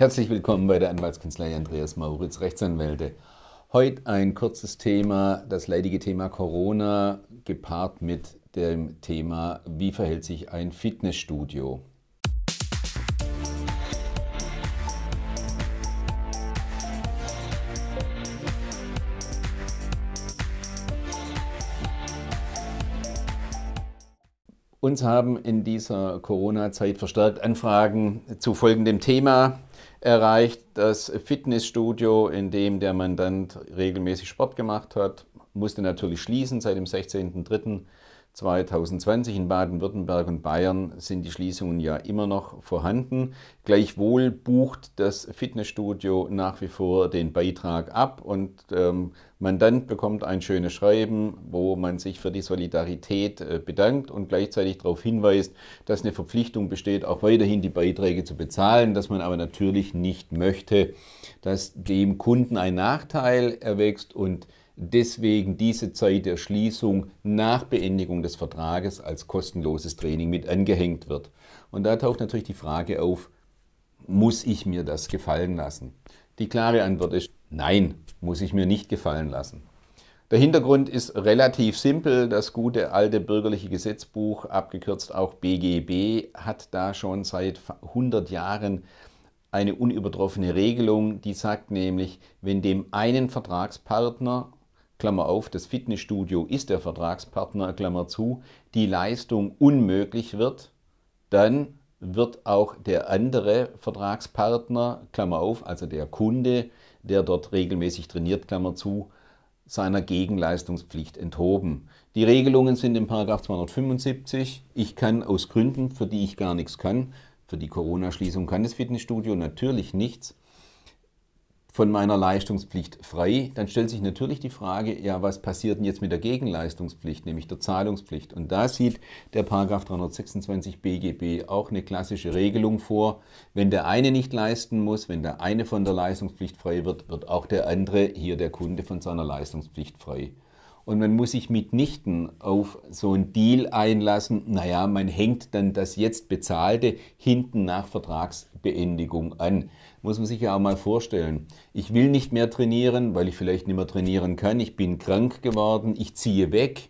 Herzlich willkommen bei der Anwaltskanzlei Andreas Mauritz, Rechtsanwälte. Heute ein kurzes Thema, das leidige Thema Corona, gepaart mit dem Thema, wie verhält sich ein Fitnessstudio? Uns haben in dieser Corona-Zeit verstärkt Anfragen zu folgendem Thema erreicht. Das Fitnessstudio, in dem der Mandant regelmäßig Sport gemacht hat, musste natürlich schließen seit dem 16.03. 2020 in Baden-Württemberg und Bayern sind die Schließungen ja immer noch vorhanden. Gleichwohl bucht das Fitnessstudio nach wie vor den Beitrag ab und ähm, Mandant bekommt ein schönes Schreiben, wo man sich für die Solidarität äh, bedankt und gleichzeitig darauf hinweist, dass eine Verpflichtung besteht, auch weiterhin die Beiträge zu bezahlen, dass man aber natürlich nicht möchte, dass dem Kunden ein Nachteil erwächst und deswegen diese Zeit der Schließung nach Beendigung des Vertrages als kostenloses Training mit angehängt wird. Und da taucht natürlich die Frage auf, muss ich mir das gefallen lassen? Die klare Antwort ist, nein, muss ich mir nicht gefallen lassen. Der Hintergrund ist relativ simpel. Das gute alte bürgerliche Gesetzbuch, abgekürzt auch BGB, hat da schon seit 100 Jahren eine unübertroffene Regelung, die sagt nämlich, wenn dem einen Vertragspartner Klammer auf, das Fitnessstudio ist der Vertragspartner, Klammer zu, die Leistung unmöglich wird, dann wird auch der andere Vertragspartner, Klammer auf, also der Kunde, der dort regelmäßig trainiert, Klammer zu, seiner Gegenleistungspflicht enthoben. Die Regelungen sind in 275. Ich kann aus Gründen, für die ich gar nichts kann, für die Corona-Schließung kann das Fitnessstudio natürlich nichts, von meiner Leistungspflicht frei, dann stellt sich natürlich die Frage, ja, was passiert denn jetzt mit der Gegenleistungspflicht, nämlich der Zahlungspflicht? Und da sieht der Paragraph 326 BGB auch eine klassische Regelung vor. Wenn der eine nicht leisten muss, wenn der eine von der Leistungspflicht frei wird, wird auch der andere, hier der Kunde, von seiner Leistungspflicht frei. Und man muss sich mitnichten auf so einen Deal einlassen, naja, man hängt dann das jetzt Bezahlte hinten nach Vertrags Beendigung an. Muss man sich ja auch mal vorstellen. Ich will nicht mehr trainieren, weil ich vielleicht nicht mehr trainieren kann. Ich bin krank geworden, ich ziehe weg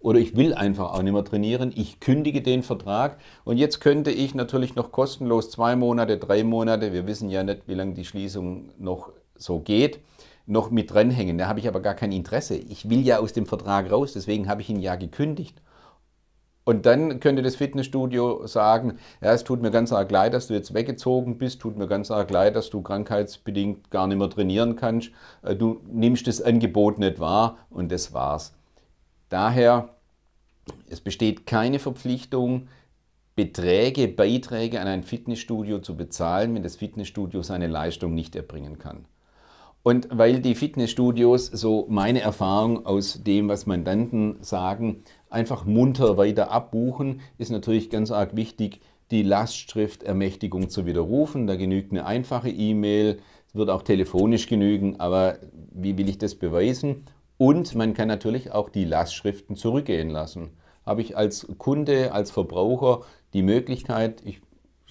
oder ich will einfach auch nicht mehr trainieren. Ich kündige den Vertrag und jetzt könnte ich natürlich noch kostenlos zwei Monate, drei Monate, wir wissen ja nicht, wie lange die Schließung noch so geht, noch mit dranhängen. Da habe ich aber gar kein Interesse. Ich will ja aus dem Vertrag raus, deswegen habe ich ihn ja gekündigt. Und dann könnte das Fitnessstudio sagen, ja, es tut mir ganz arg leid, dass du jetzt weggezogen bist, tut mir ganz arg leid, dass du krankheitsbedingt gar nicht mehr trainieren kannst, äh, du nimmst das Angebot nicht wahr und das war's. Daher, es besteht keine Verpflichtung, Beträge, Beiträge an ein Fitnessstudio zu bezahlen, wenn das Fitnessstudio seine Leistung nicht erbringen kann. Und weil die Fitnessstudios, so meine Erfahrung aus dem, was Mandanten sagen, einfach munter weiter abbuchen, ist natürlich ganz arg wichtig, die Lastschriftermächtigung zu widerrufen. Da genügt eine einfache E-Mail, es wird auch telefonisch genügen, aber wie will ich das beweisen? Und man kann natürlich auch die Lastschriften zurückgehen lassen. Habe ich als Kunde, als Verbraucher die Möglichkeit, ich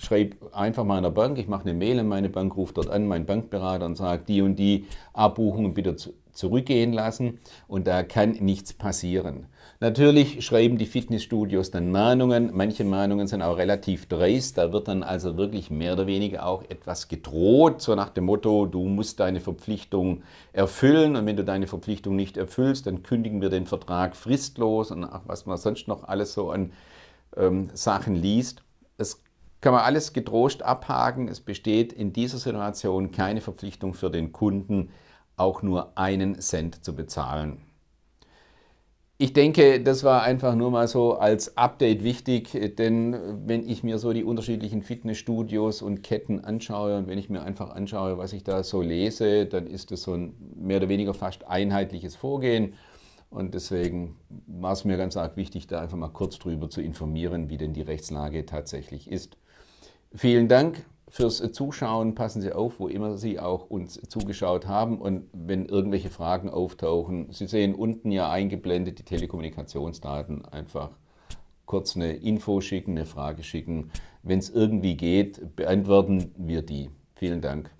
schreibe einfach meiner Bank, ich mache eine Mail an meine Bank, rufe dort an, mein Bankberater und sage, die und die Abbuchungen bitte zurückgehen lassen und da kann nichts passieren. Natürlich schreiben die Fitnessstudios dann Mahnungen, manche Mahnungen sind auch relativ dreist, da wird dann also wirklich mehr oder weniger auch etwas gedroht, so nach dem Motto, du musst deine Verpflichtung erfüllen und wenn du deine Verpflichtung nicht erfüllst, dann kündigen wir den Vertrag fristlos und ach, was man sonst noch alles so an ähm, Sachen liest. Es kann man alles getrost abhaken. Es besteht in dieser Situation keine Verpflichtung für den Kunden, auch nur einen Cent zu bezahlen. Ich denke, das war einfach nur mal so als Update wichtig, denn wenn ich mir so die unterschiedlichen Fitnessstudios und Ketten anschaue und wenn ich mir einfach anschaue, was ich da so lese, dann ist das so ein mehr oder weniger fast einheitliches Vorgehen. Und deswegen war es mir ganz arg wichtig, da einfach mal kurz drüber zu informieren, wie denn die Rechtslage tatsächlich ist. Vielen Dank fürs Zuschauen. Passen Sie auf, wo immer Sie auch uns zugeschaut haben. Und wenn irgendwelche Fragen auftauchen, Sie sehen unten ja eingeblendet die Telekommunikationsdaten. Einfach kurz eine Info schicken, eine Frage schicken. Wenn es irgendwie geht, beantworten wir die. Vielen Dank.